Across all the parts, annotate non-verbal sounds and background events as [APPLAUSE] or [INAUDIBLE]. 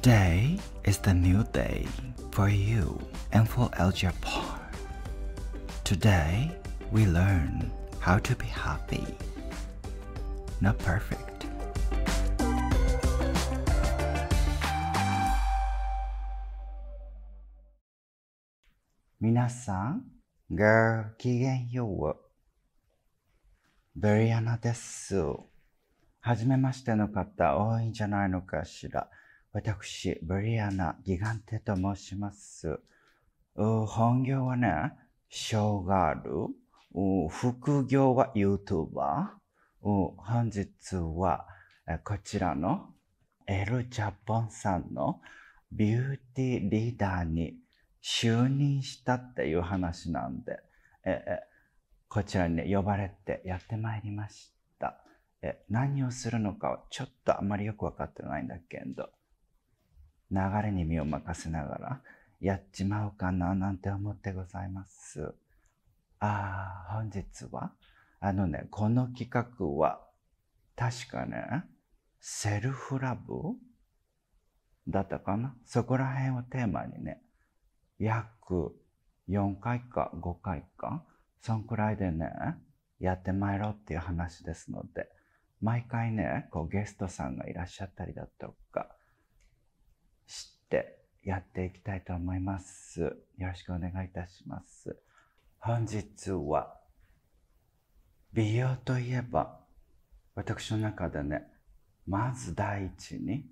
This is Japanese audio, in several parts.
Today is the new day for you and for El Japar. Today, we learn how to be happy. Not perfect. Minasan, girl, kigen yo, Beriana desu. Hajimemashite no no kata, janai kashira. 私、ブリアナ・ギガンテと申します。本業はね、ショーガール。副業は YouTuber。本日は、こちらのエル・ジャポンさんのビューティーリーダーに就任したっていう話なんで、こちらに、ね、呼ばれてやってまいりました。何をするのかはちょっとあまりよくわかってないんだけど。流れに身を任せながらやっちまおうかななんて思ってございます。ああ、本日はあのね、この企画は確かね、セルフラブだったかなそこら辺をテーマにね、約4回か5回か、そんくらいでね、やってまいろうっていう話ですので、毎回ね、こうゲストさんがいらっしゃったりだとか、知ってやっていきたいと思います。よろしくお願いいたします。本日は、美容といえば、私の中でね、まず第一に、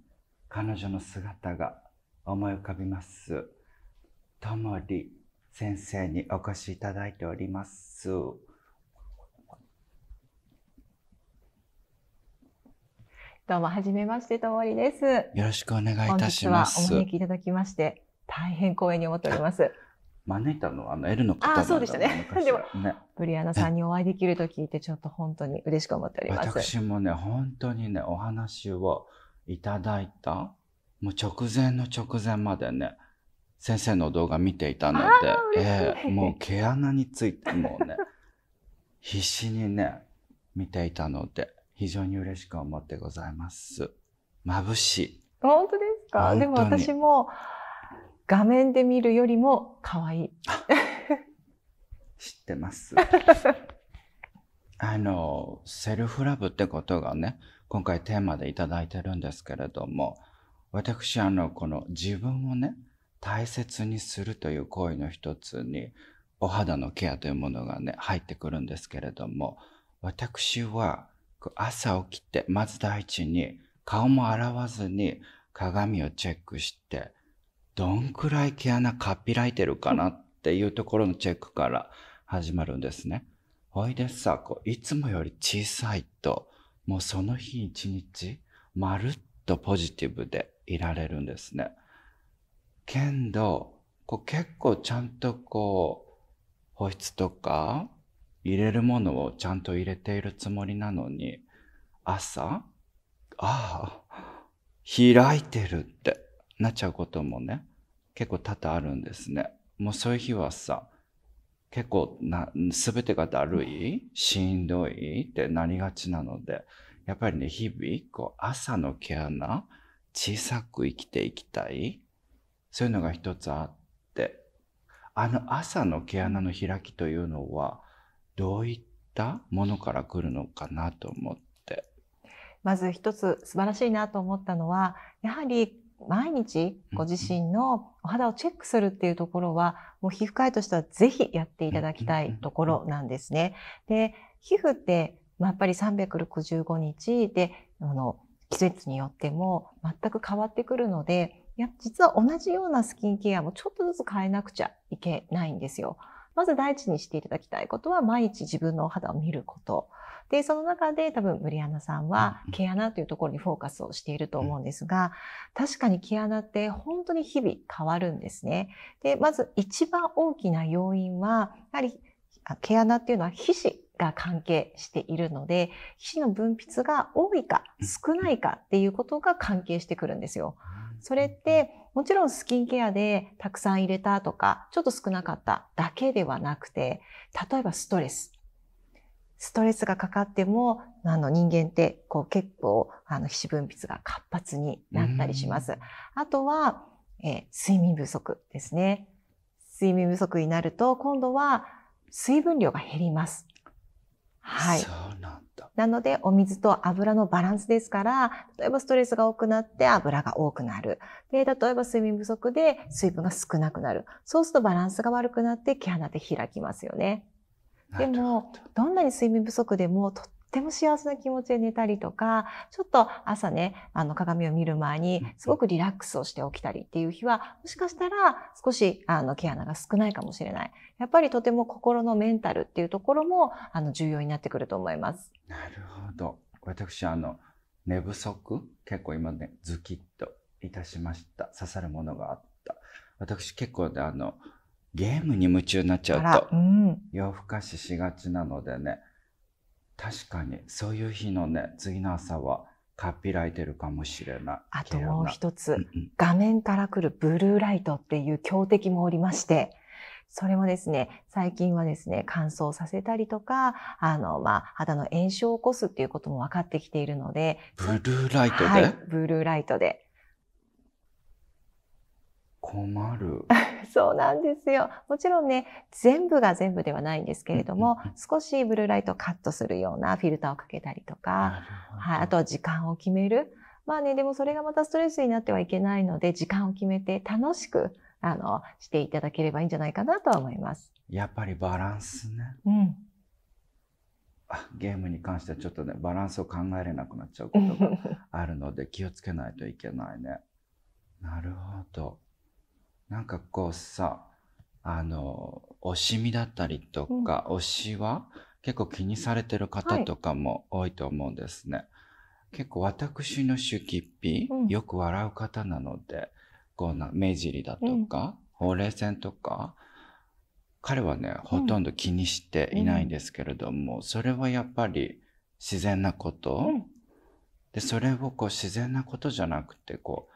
彼女の姿が思い浮かびます。ともり先生にお越しいただいております。どうも、はじめまして、ともりです。よろしくお願いいたします。お招きいただきまして、大変光栄に思っております。招いたのは、あのエルの方あそうでしたね。でも、ね、ブリアナさんにお会いできると聞いて、ちょっと本当に嬉しく思っております。私もね、本当にね、お話をいただいた、もう直前の直前までね、先生の動画見ていたので、ええー、もう毛穴についてもね、必死にね、見ていたので、非常に嬉しく思ってございます。眩しい。本当ですかでも私も画面で見るよりも可愛い。知ってます。[LAUGHS] あの、セルフラブってことがね、今回テーマでいただいてるんですけれども、私、あの、この自分をね、大切にするという行為の一つに、お肌のケアというものがね、入ってくるんですけれども、私は朝起きて、まず第一に、顔も洗わずに鏡をチェックして、どんくらい毛穴かっぴらいてるかなっていうところのチェックから始まるんですね。ほいでさ、こういつもより小さいと、もうその日一日、まるっとポジティブでいられるんですね。けんど、こう結構ちゃんとこう、保湿とか、入れるものをちゃんと入れているつもりなのに、朝、ああ、開いてるってなっちゃうこともね、結構多々あるんですね。もうそういう日はさ、結構な、すべてがだるいしんどいってなりがちなので、やっぱりね、日々、こう、朝の毛穴、小さく生きていきたい。そういうのが一つあって、あの朝の毛穴の開きというのは、どういったものから来るのかなと思って。まず一つ素晴らしいなと思ったのは、やはり毎日ご自身のお肌をチェックするっていうところは、もう皮膚科医としてはぜひやっていただきたいところなんですね。で、皮膚って、まあ、やっぱり365日で、あの、季節によっても全く変わってくるので、いや、実は同じようなスキンケアもちょっとずつ変えなくちゃいけないんですよ。まず第一にしていただきたいことは、毎日自分のお肌を見ること。で、その中で多分、ブリアナさんは、毛穴というところにフォーカスをしていると思うんですが、確かに毛穴って本当に日々変わるんですね。で、まず一番大きな要因は、やはり、毛穴っていうのは皮脂が関係しているので、皮脂の分泌が多いか少ないかっていうことが関係してくるんですよ。それってもちろんスキンケアでたくさん入れたとか、ちょっと少なかっただけではなくて、例えばストレス。ストレスがかかっても、あの人間ってこう結構あの皮脂分泌が活発になったりします。あとは、え睡眠不足ですね。睡眠不足になると、今度は水分量が減ります。はい。そうなんなので、お水と油のバランスですから、例えばストレスが多くなって油が多くなる。で、例えば睡眠不足で水分が少なくなる。そうするとバランスが悪くなって毛穴で開きますよね。でも、どんなに睡眠不足でもとっっても幸せな気持ちで寝たりとか、ちょっと朝ね、あの鏡を見る前にすごくリラックスをして起きたりっていう日は、もしかしたら少しあの毛穴が少ないかもしれない。やっぱりとても心のメンタルっていうところもあの重要になってくると思います。なるほど。私、あの、寝不足結構今ね、ズキッといたしました。刺さるものがあった。私結構であの、ゲームに夢中になっちゃうと、うん、夜更かししがちなのでね、確かにそういう日のね次の朝はカッピラいてるかもしれないあともう一つ、うんうん、画面から来るブルーライトっていう強敵もおりましてそれもですね、最近はですね、乾燥させたりとか、あの、まあ、肌の炎症を起こすっていうことも分かってきているので、ブルーライトで、はい、ブルーライトで。困る [LAUGHS] そうなんですよもちろんね全部が全部ではないんですけれども、少しブルーライトをカットするようなフィルターをかけたりとか、はい、あとは時間を決めるまあねでもそれがまたストレスになってはいけないので時間を決めて楽しくあのしていただければいいんじゃないかなとは思います。やっぱりバランスね、うんゲームに関してはちょっとねバランスを考えれなくなっちゃうことがあるので気をつけないといけないね。なるほど。なんかこうさ、あの、惜しみだったりとか、推しは結構気にされてる方とかも多いと思うんですね。結構私の手キっぴよく笑う方なので、こうな、目尻だとか、ほうれい線とか、彼はね、ほとんど気にしていないんですけれども、それはやっぱり自然なこと、うんで、それをこう自然なことじゃなくて、こ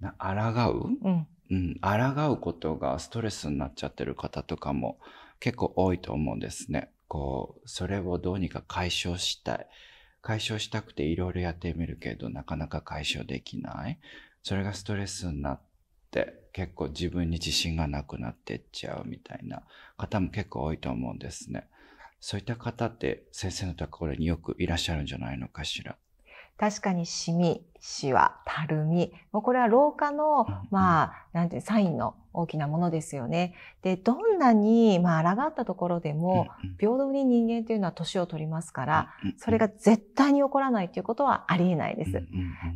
う、な、抗ううん。うん、抗うことがストレスになっちゃってる方とかも結構多いと思うんですね。こう、それをどうにか解消したい。解消したくていろいろやってみるけど、なかなか解消できない。それがストレスになって、結構自分に自信がなくなってっちゃうみたいな方も結構多いと思うんですね。そういった方って先生のところによくいらっしゃるんじゃないのかしら。確かにシミ、シワ、たるみ、もうこれは老化の、まあ、なんてサインの大きなものですよね。で、どんなに、まあ、抗ったところでも、平等に人間というのは年を取りますから、それが絶対に起こらないということはありえないです。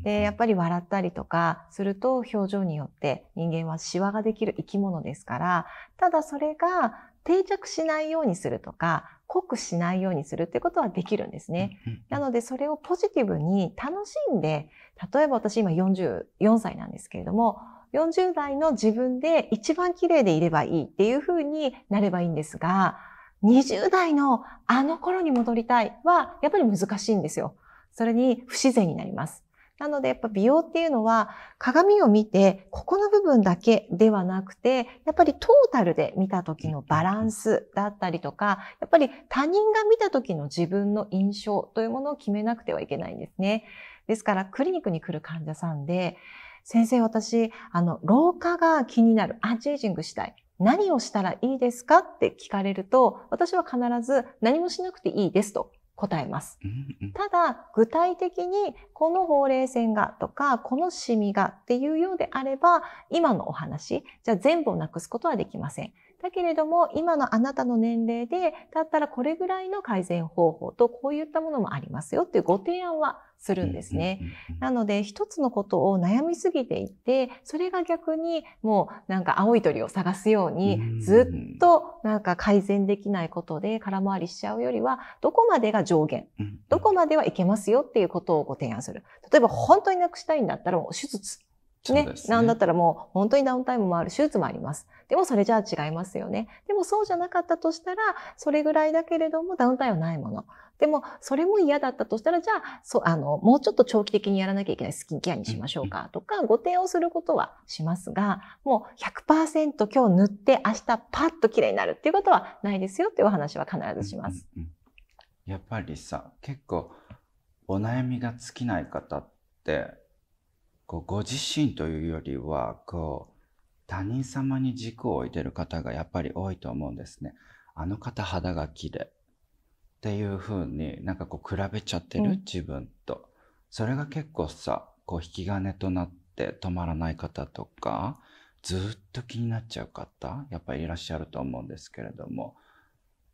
で、やっぱり笑ったりとかすると、表情によって人間はシワができる生き物ですから、ただそれが、定着しないようにするとか、濃くしないようにするってことはできるんですね。なのでそれをポジティブに楽しんで、例えば私今44歳なんですけれども、40代の自分で一番綺麗でいればいいっていうふうになればいいんですが、20代のあの頃に戻りたいはやっぱり難しいんですよ。それに不自然になります。なのでやっぱ美容っていうのは鏡を見てここの部分だけではなくてやっぱりトータルで見た時のバランスだったりとかやっぱり他人が見た時の自分の印象というものを決めなくてはいけないんですね。ですからクリニックに来る患者さんで先生私あの老化が気になるアンチエイジングしたい何をしたらいいですかって聞かれると私は必ず何もしなくていいですと答えます。ただ、具体的にこのほうれい線がとか、このシミがっていうようであれば、今のお話、じゃあ全部をなくすことはできません。だけれども、今のあなたの年齢で、だったらこれぐらいの改善方法と、こういったものもありますよっていうご提案はするんですね。なので、一つのことを悩みすぎていて、それが逆にもうなんか青い鳥を探すように、ずっとなんか改善できないことで空回りしちゃうよりは、どこまでが上限、どこまではいけますよっていうことをご提案する。例えば、本当になくしたいんだったら、手術。ね、なんだったらもう本当にダウンタイムもある手術もあります。でもそれじゃあ違いますよね。でもそうじゃなかったとしたら、それぐらいだけれどもダウンタイムはないもの。でも、それも嫌だったとしたら、じゃあ、そあの、もうちょっと長期的にやらなきゃいけないスキンケアにしましょうかとか、ご提案することはしますが、もう100%今日塗って明日パッと綺麗になるっていうことはないですよっていうお話は必ずします。やっぱりさ、結構お悩みが尽きない方って、ご自身というよりはこう他人様に軸を置いてる方がやっぱり多いと思うんですね。あの方肌が綺麗っていう風になんかこう比べちゃってる、自分と。それが結構さこう引き金となって止まらない方とかずっと気になっちゃう方やっぱりいらっしゃると思うんですけれども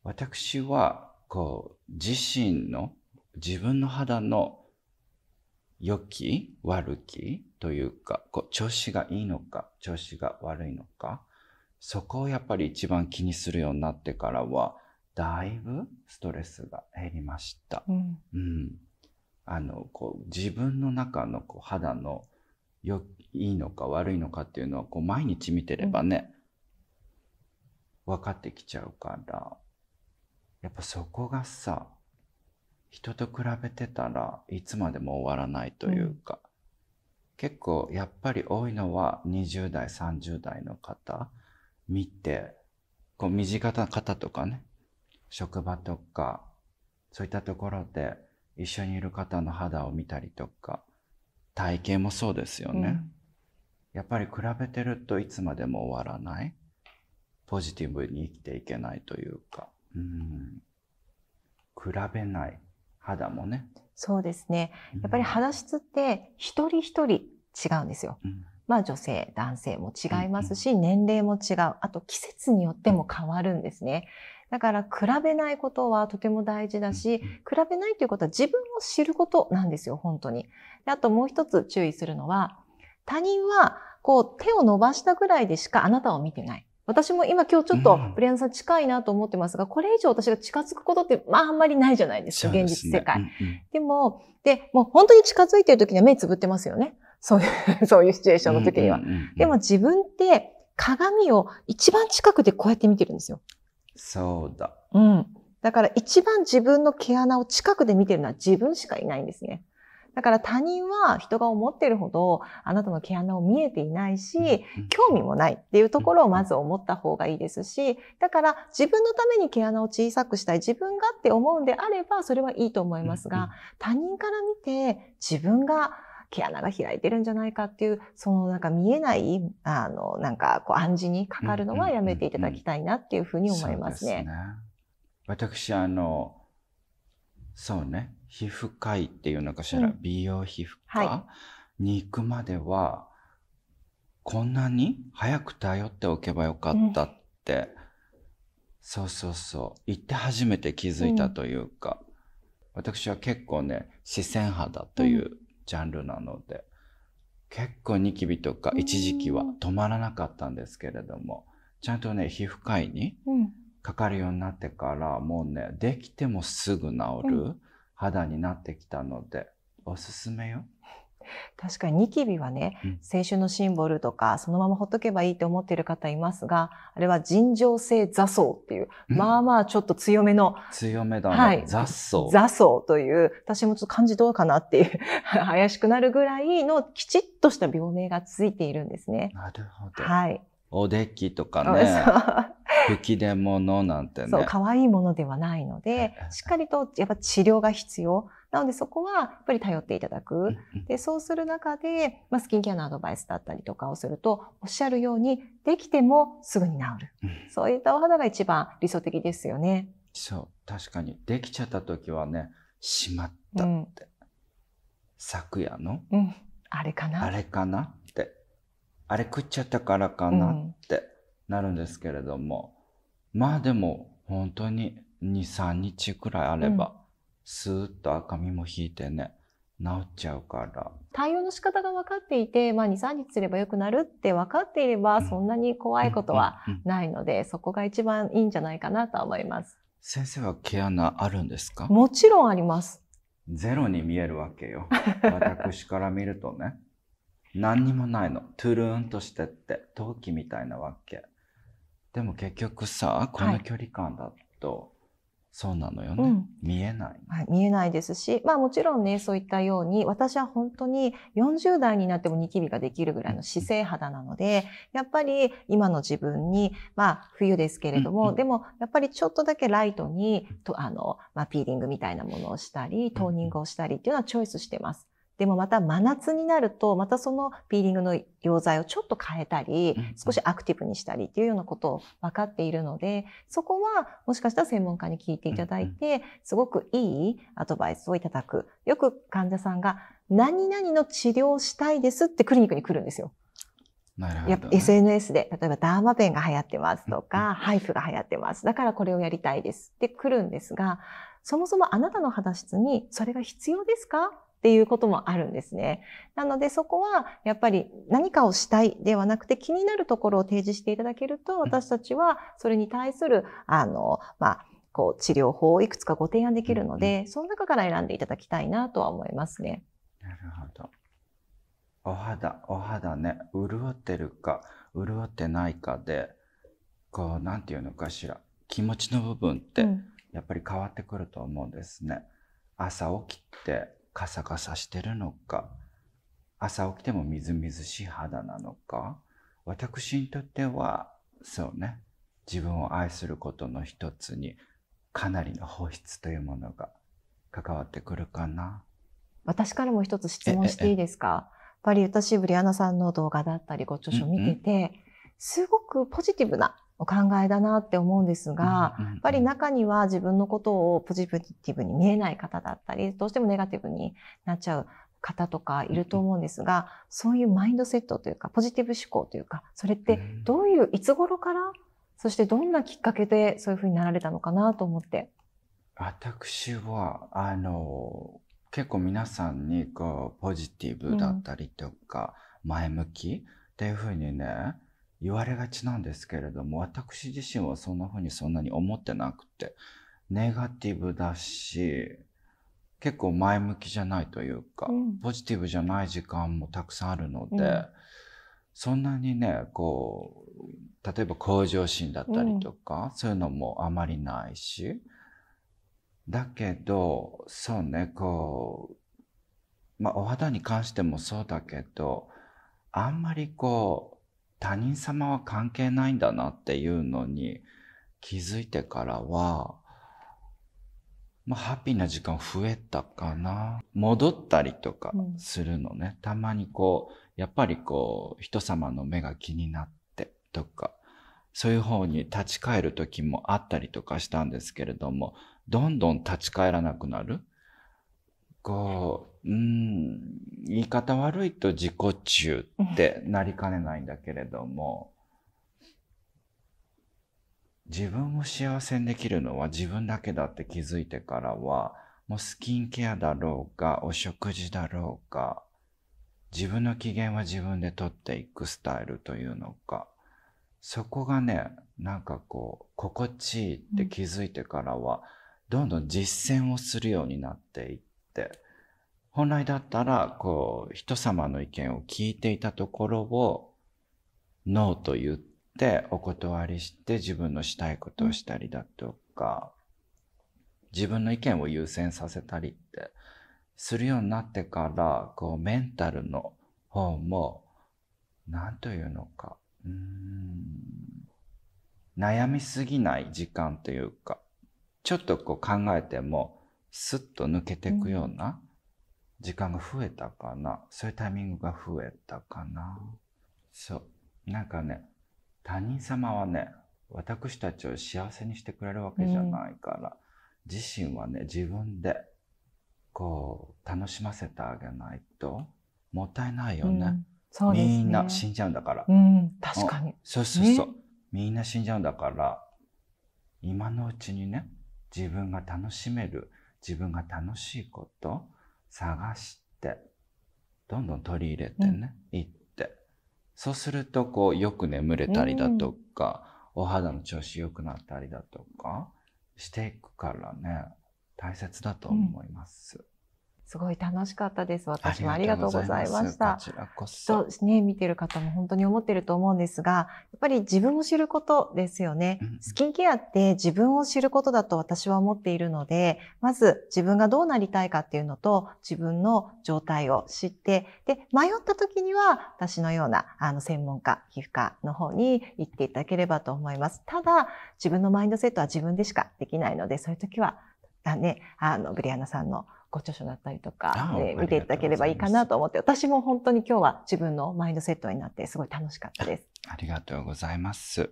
私はこう自身の自分の肌の良き、悪きというか、こう調子がいいのか、調子が悪いのか、そこをやっぱり一番気にするようになってからは、だいぶストレスが減りました。うん、うん、あのこう自分の中のこう肌のよいいのか悪いのかっていうのはこう毎日見てればね、うん、分かってきちゃうからやっぱそこがさ人と比べてたらいつまでも終わらないというか、うん、結構やっぱり多いのは20代30代の方見てこう身近な方とかね職場とかそういったところで一緒にいる方の肌を見たりとか体型もそうですよね、うん、やっぱり比べてるといつまでも終わらないポジティブに生きていけないというか、うん、比べない肌もね。そうですね。やっぱり肌質って一人一人違うんですよ。うん、まあ女性、男性も違いますし、うん、年齢も違う。あと季節によっても変わるんですね。だから比べないことはとても大事だし、比べないということは自分を知ることなんですよ、本当に。あともう一つ注意するのは、他人はこう手を伸ばしたぐらいでしかあなたを見てない。私も今今日ちょっとブリアンさん近いなと思ってますが、これ以上私が近づくことって、まああんまりないじゃないですか、現実世界。でうんうん、でも、で、もう本当に近づいてる時には目つぶってますよね。そういう、[LAUGHS] そういうシチュエーションの時には。でも自分って鏡を一番近くでこうやって見てるんですよ。そうだ。うん。だから一番自分の毛穴を近くで見てるのは自分しかいないんですね。だから他人は人が思ってるほどあなたの毛穴を見えていないし、興味もないっていうところをまず思った方がいいですし、だから自分のために毛穴を小さくしたい、自分がって思うんであればそれはいいと思いますが、他人から見て自分が毛穴が開いてるんじゃないかっていう、そのなんか見えない、あの、なんかこう暗示にかかるのはやめていただきたいなっていうふうに思いますね。うんうんうんうん、すね私、あの、そうね。皮膚科医っていうのかしら、うん、美容皮膚科に行くまでは、こんなに早く頼っておけばよかったって、うん、そうそうそう、行って初めて気づいたというか、うん、私は結構ね、四川肌というジャンルなので、結構ニキビとか一時期は止まらなかったんですけれども、ちゃんとね、皮膚科医にかかるようになってからもうねできてもすぐ治る肌になってきたので、うん、おすすめよ。[LAUGHS] 確かにニキビはね、うん、青春のシンボルとかそのままほっとけばいいと思ってる方いますがあれは尋常性座草っていう、うん、まあまあちょっと強めの強めだね、はい、座層座層という私もちょっと感じどうかなっていう [LAUGHS] 怪しくなるぐらいのきちっとした病名がついているんですね。なるほど、はい、おできとかね [LAUGHS] 吹き出物なんてね。そう、可愛いものではないので、しっかりとやっぱ治療が必要。なのでそこはやっぱり頼っていただく。で、そうする中で、まあ、スキンケアのアドバイスだったりとかをすると、おっしゃるように、できてもすぐに治る。そういったお肌が一番理想的ですよね。そう、確かに。できちゃった時はね、しまったって。うん、昨夜の、うん、あれかなあれかなって。あれ食っちゃったからかなって。うんなるんですけれどもまあでも本当に23日くらいあれば、うスーッと赤みも引いてね治っちゃうから対応の仕方が分かっていて、まあ、23日すればよくなるって分かっていればそんなに怖いことはないので、うんうん、そこが一番いいんじゃないかなと思います先生は毛穴あるんですかもちろんありますゼロに見えるわけよ [LAUGHS] 私から見るとね何にもないのトゥルーンとしてって陶器みたいなわけでも結局さこの距離感だと、はい、そうなのよね、うん、見えない、はい、見えないですし、まあ、もちろんねそういったように私は本当に40代になってもニキビができるぐらいの姿勢肌なので、うん、やっぱり今の自分に、まあ、冬ですけれども、うん、でもやっぱりちょっとだけライトにとあの、まあ、ピーリングみたいなものをしたりトーニングをしたりっていうのはチョイスしてます。でもまた真夏になると、またそのピーリングの溶剤をちょっと変えたり、少しアクティブにしたりっていうようなことを分かっているので、そこはもしかしたら専門家に聞いていただいて、すごくいいアドバイスをいただく。よく患者さんが、何々の治療をしたいですってクリニックに来るんですよ。ね、SNS で、例えばダーマペンが流行ってますとか、ハイフが流行ってます。だからこれをやりたいですって来るんですが、そもそもあなたの肌質にそれが必要ですかっていうこともあるんですね。なのでそこはやっぱり何かをしたいではなくて気になるところを提示していただけると私たちはそれに対するあのまあこう治療法をいくつかご提案できるので、その中から選んでいただきたいなとは思いますね。なるほど。お肌、お肌ね、潤ってるか、潤ってないかで、こう、なんていうのかしら、気持ちの部分って、やっぱり変わってくると思うんですね。うん、朝起きて、カサカサしてるのか、朝起きてもみずみずしい肌なのか、私にとっては、そうね、自分を愛することの一つに、かなりの本質というものが関わってくるかな。私からも一つ質問していいですかやっぱり私、ブリアナさんの動画だったり、ご著書を見てて、うんうん、すごくポジティブなお考えだなって思うんですが、やっぱり中には自分のことをポジティブに見えない方だったり、どうしてもネガティブになっちゃう方とかいると思うんですが、そういうマインドセットというか、ポジティブ思考というか、それってどういう、いつ頃から、そしてどんなきっかけでそういうふうになられたのかなと思って。私は、あの、結構皆さんにこう、ポジティブだったりとか、前向きっていうふうにね、言われがちなんですけれども、私自身はそんな風にそんなに思ってなくて、ネガティブだし、結構前向きじゃないというか、うん、ポジティブじゃない時間もたくさんあるので、うん、そんなにね、こう、例えば向上心だったりとか、うん、そういうのもあまりないし、だけど、そうね、こう、まあ、お肌に関してもそうだけど、あんまりこう、他人様は関係ないんだなっていうのに気づいてからは、まあ、ハッピーな時間増えたかな。戻ったりとかするのね。うん、たまにこう、やっぱりこう、人様の目が気になってとか、そういう方に立ち返る時もあったりとかしたんですけれども、どんどん立ち返らなくなる。こう、うん、言い方悪いと自己中ってなりかねないんだけれども、自分を幸せにできるのは自分だけだって気づいてからは、もうスキンケアだろうが、お食事だろうか自分の機嫌は自分で取っていくスタイルというのか、そこがね、なんかこう、心地いいって気づいてからは、どんどん実践をするようになっていって、本来だったら、こう、人様の意見を聞いていたところを、ノーと言って、お断りして、自分のしたいことをしたりだとか、自分の意見を優先させたりって、するようになってから、こう、メンタルの方も、なんというのか、うん、悩みすぎない時間というか、ちょっとこう考えても、スッと抜けていくような、時間が増えたかな。そういうタイミングが増えたかな。そう。なんかね、他人様はね、私たちを幸せにしてくれるわけじゃないから、自身はね、自分で、こう、楽しませてあげないと、もったいないよね。うんそうですね、みんな死んじゃうんだから。うん、確かに。そうそうそう。ね、みんな死んじゃうんだから、今のうちにね、自分が楽しめる、自分が楽しいこと、探して、どんどん取り入れてね、うん、行って。そうすると、こう、よく眠れたりだとか、うん、お肌の調子良くなったりだとか、していくからね、大切だと思います。すごい楽しかったです。私もありがとうございました。ここちらそ。ね、見てる方も本当に思ってると思うんですが、やっぱり自分を知ることですよね。スキンケアって自分を知ることだと私は思っているので、まず自分がどうなりたいかっていうのと、自分の状態を知って、で、迷った時には私のようなあの専門家、皮膚科の方に行っていただければと思います。ただ、自分のマインドセットは自分でしかできないので、そういう時は、だね、あの、ブリアナさんのご著書だったりとか、え見ていただければいいかなと思って、私も本当に今日は自分のマインドセットになってすごい楽しかったです。ありがとうございます。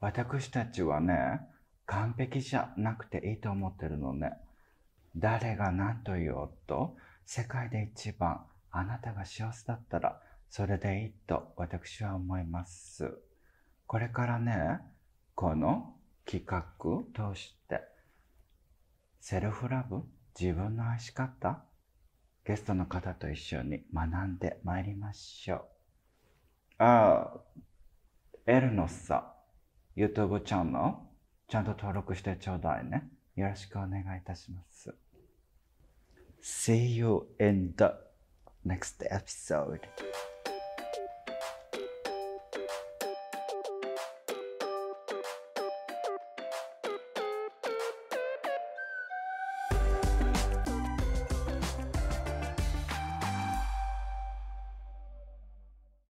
私たちはね、完璧じゃなくていいと思ってるのね。誰が何と言おうと、世界で一番あなたが幸せだったら、それでいいと私は思います。これからね、この企画を通して、セルフラブ自分の愛し方ゲストの方と一緒に学んでまいりましょう。ああ、エルノさ、YouTube チャンネル、ちゃんと登録してちょうだいね。よろしくお願いいたします。See you in the next episode.